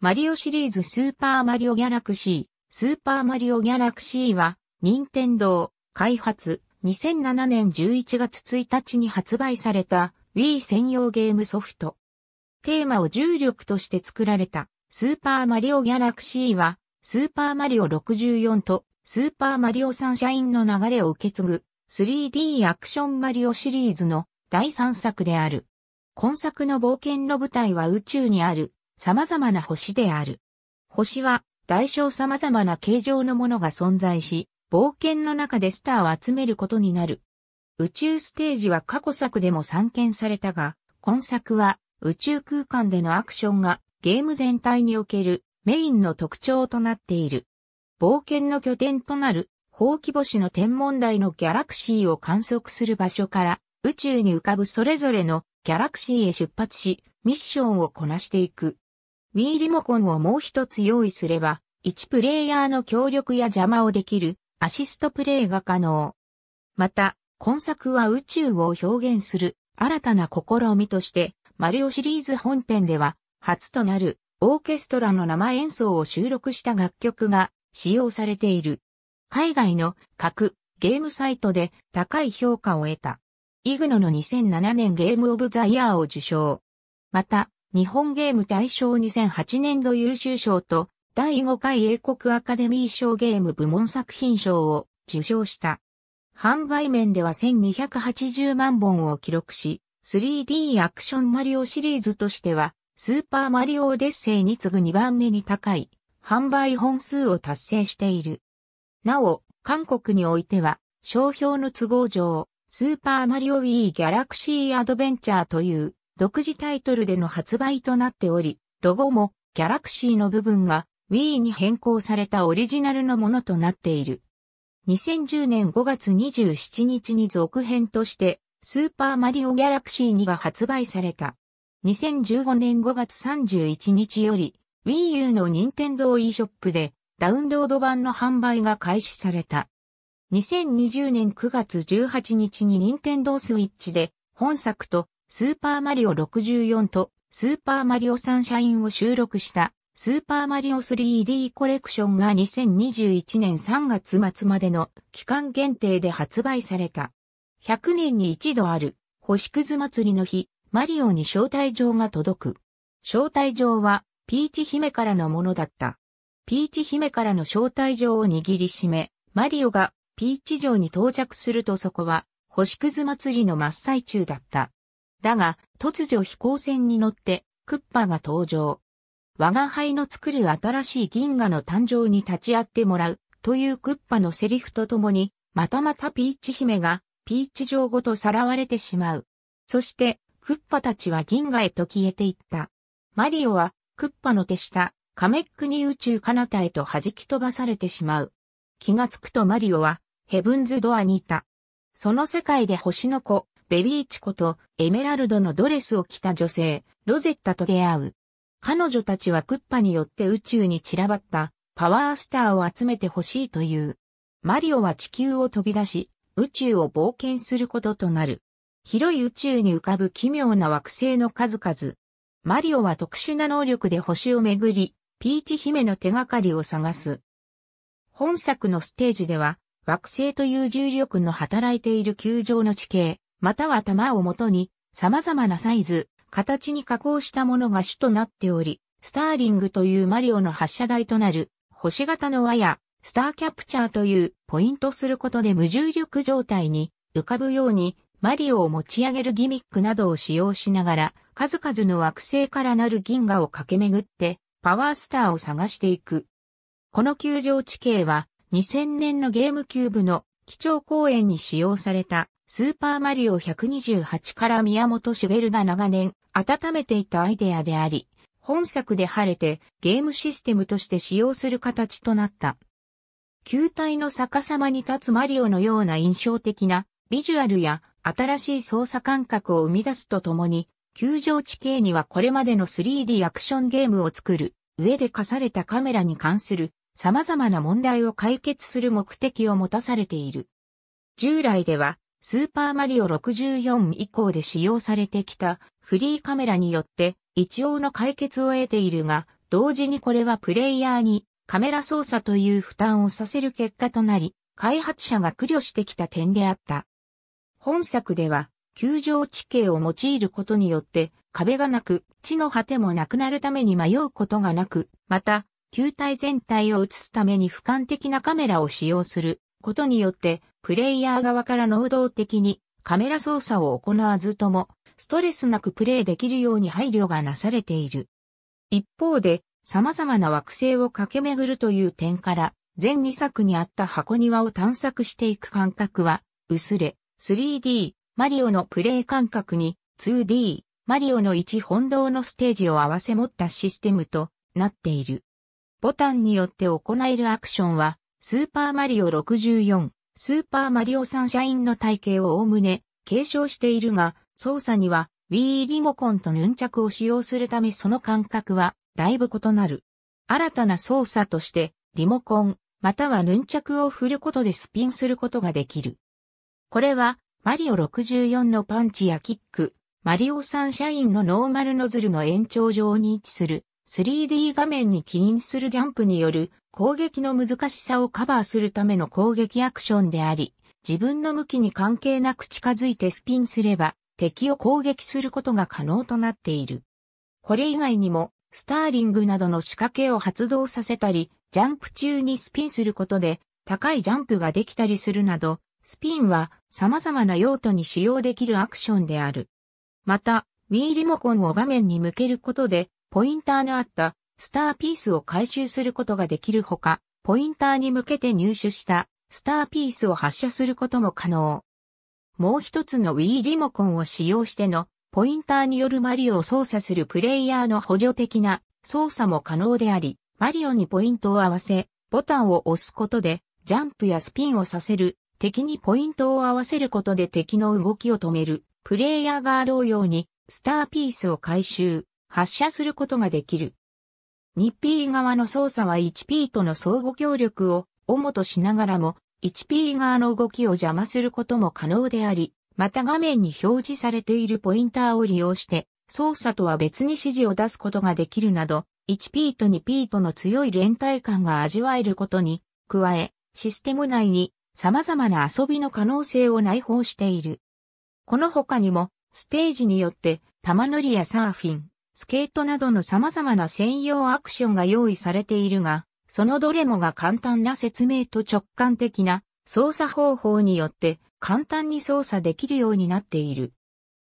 マリオシリーズスーパーマリオギャラクシー、スーパーマリオギャラクシーは、任天堂開発、2007年11月1日に発売された Wii 専用ゲームソフト。テーマを重力として作られたスーパーマリオギャラクシーは、スーパーマリオ64とスーパーマリオサンシャインの流れを受け継ぐ 3D アクションマリオシリーズの第3作である。今作の冒険の舞台は宇宙にある様々な星である。星は大小様々な形状のものが存在し、冒険の中でスターを集めることになる。宇宙ステージは過去作でも散見されたが、今作は宇宙空間でのアクションがゲーム全体におけるメインの特徴となっている。冒険の拠点となる、ほうき星の天文台のギャラクシーを観測する場所から、宇宙に浮かぶそれぞれのギャラクシーへ出発し、ミッションをこなしていく。Wii リモコンをもう一つ用意すれば、1プレイヤーの協力や邪魔をできるアシストプレイが可能。また、今作は宇宙を表現する新たな試みとして、マリオシリーズ本編では、初となるオーケストラの生演奏を収録した楽曲が使用されている。海外の各ゲームサイトで高い評価を得た。イグノの2007年ゲームオブザイヤーを受賞。また、日本ゲーム大賞2008年度優秀賞と第5回英国アカデミー賞ゲーム部門作品賞を受賞した。販売面では1280万本を記録し、3D アクションマリオシリーズとしては、スーパーマリオオデッセイに次ぐ2番目に高い販売本数を達成している。なお、韓国においては、商標の都合上、スーパーマリオ Wii ギャラクシーアドベンチャーという独自タイトルでの発売となっており、ロゴもギャラクシーの部分が Wii に変更されたオリジナルのものとなっている。2010年5月27日に続編として、スーパーマリオギャラクシー2が発売された。2015年5月31日より、Wii U の任天堂 e ショップでダウンロード版の販売が開始された。2020年9月18日に任天堂 switch で本作とスーパーマリオ64とスーパーマリオサンシャインを収録したスーパーマリオ 3D コレクションが2021年3月末までの期間限定で発売された。100年に一度ある星屑祭りの日、マリオに招待状が届く。招待状はピーチ姫からのものだった。ピーチ姫からの招待状を握りしめ、マリオがピーチ城に到着するとそこは星屑祭りの真っ最中だった。だが、突如飛行船に乗って、クッパが登場。我が輩の作る新しい銀河の誕生に立ち会ってもらう、というクッパのセリフとともに、またまたピーチ姫が、ピーチ城ごとさらわれてしまう。そして、クッパたちは銀河へと消えていった。マリオは、クッパの手下、カメックに宇宙彼方へと弾き飛ばされてしまう。気がつくとマリオは、ヘブンズドアにいた。その世界で星の子、ベビーチコとエメラルドのドレスを着た女性、ロゼッタと出会う。彼女たちはクッパによって宇宙に散らばったパワースターを集めてほしいという。マリオは地球を飛び出し、宇宙を冒険することとなる。広い宇宙に浮かぶ奇妙な惑星の数々。マリオは特殊な能力で星をめぐり、ピーチ姫の手がかりを探す。本作のステージでは、惑星という重力の働いている球状の地形、または玉をもとに、様々なサイズ、形に加工したものが主となっており、スターリングというマリオの発射台となる、星型の輪や、スターキャプチャーというポイントすることで無重力状態に浮かぶように、マリオを持ち上げるギミックなどを使用しながら、数々の惑星からなる銀河を駆け巡って、パワースターを探していく。この球場地形は、2000年のゲームキューブの基調公演に使用されたスーパーマリオ128から宮本茂が長年温めていたアイデアであり、本作で晴れてゲームシステムとして使用する形となった。球体の逆さまに立つマリオのような印象的なビジュアルや新しい操作感覚を生み出すとともに、球場地形にはこれまでの 3D アクションゲームを作る上で課されたカメラに関する様々な問題を解決する目的を持たされている。従来ではスーパーマリオ64以降で使用されてきたフリーカメラによって一応の解決を得ているが、同時にこれはプレイヤーにカメラ操作という負担をさせる結果となり、開発者が苦慮してきた点であった。本作では、球場地形を用いることによって、壁がなく、地の果てもなくなるために迷うことがなく、また、球体全体を映すために俯瞰的なカメラを使用することによって、プレイヤー側から能動的にカメラ操作を行わずとも、ストレスなくプレイできるように配慮がなされている。一方で、様々な惑星を駆け巡るという点から、全2作にあった箱庭を探索していく感覚は、薄れ、3D、マリオのプレイ感覚に、2D、マリオの1本堂のステージを合わせ持ったシステムとなっている。ボタンによって行えるアクションは、スーパーマリオ64、スーパーマリオサンシャインの体系を概ね継承しているが、操作には Wii リモコンとヌンチャクを使用するためその感覚はだいぶ異なる。新たな操作としてリモコンまたはヌンチャクを振ることでスピンすることができる。これはマリオ64のパンチやキック、マリオサンシャインのノーマルノズルの延長上に位置する 3D 画面に起因するジャンプによる攻撃の難しさをカバーするための攻撃アクションであり、自分の向きに関係なく近づいてスピンすれば、敵を攻撃することが可能となっている。これ以外にも、スターリングなどの仕掛けを発動させたり、ジャンプ中にスピンすることで、高いジャンプができたりするなど、スピンは様々な用途に使用できるアクションである。また、Wii リモコンを画面に向けることで、ポインターのあったスターピースを回収することができるほか、ポインターに向けて入手したスターピースを発射することも可能。もう一つの Wii リモコンを使用してのポインターによるマリオを操作するプレイヤーの補助的な操作も可能であり、マリオにポイントを合わせ、ボタンを押すことでジャンプやスピンをさせる、敵にポイントを合わせることで敵の動きを止める、プレイヤーが同様にスターピースを回収、発射することができる。2 p 側の操作は 1P との相互協力を主としながらも、1P 側の動きを邪魔することも可能であり、また画面に表示されているポインターを利用して、操作とは別に指示を出すことができるなど、1P と 2P との強い連帯感が味わえることに、加え、システム内に様々な遊びの可能性を内包している。この他にも、ステージによって、玉乗りやサーフィン、スケートなどの様々な専用アクションが用意されているが、そのどれもが簡単な説明と直感的な操作方法によって簡単に操作できるようになっている。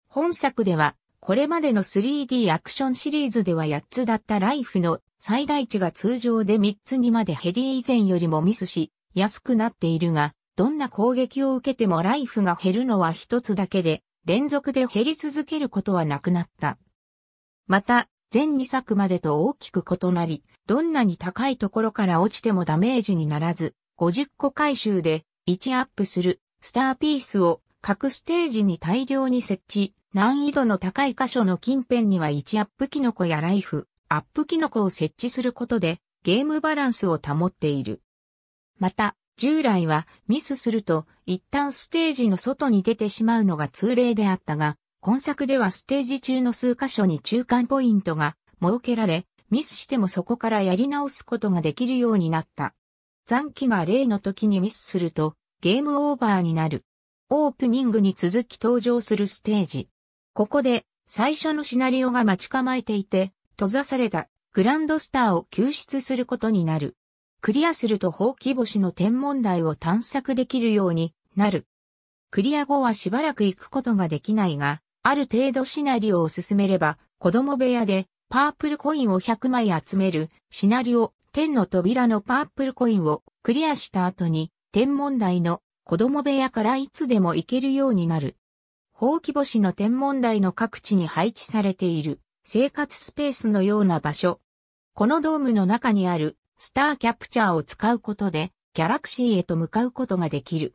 本作では、これまでの 3D アクションシリーズでは8つだったライフの最大値が通常で3つにまでヘ減ー以前よりもミスし、安くなっているが、どんな攻撃を受けてもライフが減るのは1つだけで、連続で減り続けることはなくなった。また、前2作までと大きく異なり、どんなに高いところから落ちてもダメージにならず、50個回収で1アップするスターピースを各ステージに大量に設置、難易度の高い箇所の近辺には1アップキノコやライフ、アップキノコを設置することでゲームバランスを保っている。また、従来はミスすると一旦ステージの外に出てしまうのが通例であったが、今作ではステージ中の数箇所に中間ポイントが設けられ、ミスしてもそこからやり直すことができるようになった。残機が例の時にミスするとゲームオーバーになる。オープニングに続き登場するステージ。ここで最初のシナリオが待ち構えていて、閉ざされたグランドスターを救出することになる。クリアすると放棄星の天文台を探索できるようになる。クリア後はしばらく行くことができないが、ある程度シナリオを進めれば、子供部屋でパープルコインを100枚集めるシナリオ天の扉のパープルコインをクリアした後に天文台の子供部屋からいつでも行けるようになる。ほうき星の天文台の各地に配置されている生活スペースのような場所。このドームの中にあるスターキャプチャーを使うことでギャラクシーへと向かうことができる。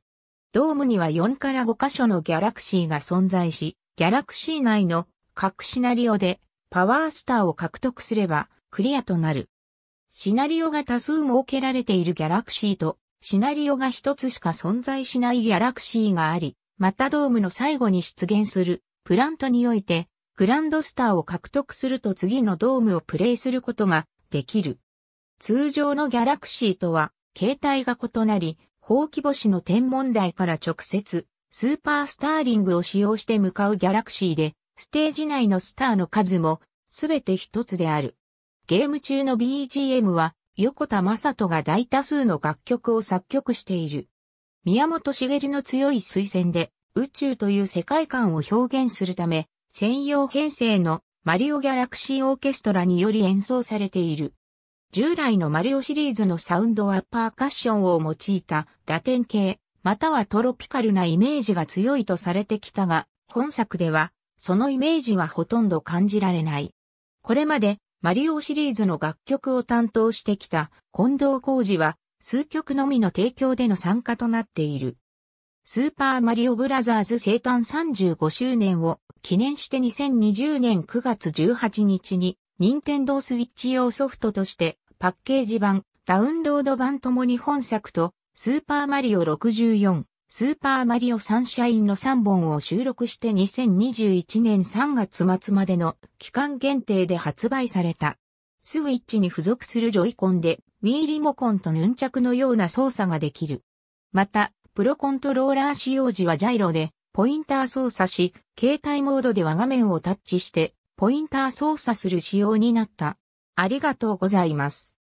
ドームには4から5箇所のギャラクシーが存在し、ギャラクシー内の各シナリオでパワースターを獲得すればクリアとなる。シナリオが多数設けられているギャラクシーと、シナリオが一つしか存在しないギャラクシーがあり、またドームの最後に出現するプラントにおいて、グランドスターを獲得すると次のドームをプレイすることができる。通常のギャラクシーとは、形態が異なり、ほう星の天文台から直接スーパースターリングを使用して向かうギャラクシーで、ステージ内のスターの数も、すべて一つである。ゲーム中の BGM は、横田正人が大多数の楽曲を作曲している。宮本茂の強い推薦で、宇宙という世界観を表現するため、専用編成のマリオギャラクシーオーケストラにより演奏されている。従来のマリオシリーズのサウンドはパーカッションを用いたラテン系またはトロピカルなイメージが強いとされてきたが、本作では、そのイメージはほとんど感じられない。これまで、マリオシリーズの楽曲を担当してきた近藤浩二は、数曲のみの提供での参加となっている。スーパーマリオブラザーズ生誕35周年を記念して2020年9月18日に、任天堂スイッチ用ソフトとして、パッケージ版、ダウンロード版ともに本作とスーパーマリオ64、スーパーマリオサンシャインの3本を収録して2021年3月末までの期間限定で発売された。スイッチに付属するジョイコンで Wii リモコンとヌンチャクのような操作ができる。また、プロコントローラー使用時はジャイロでポインター操作し、携帯モードでは画面をタッチしてポインター操作する仕様になった。ありがとうございます。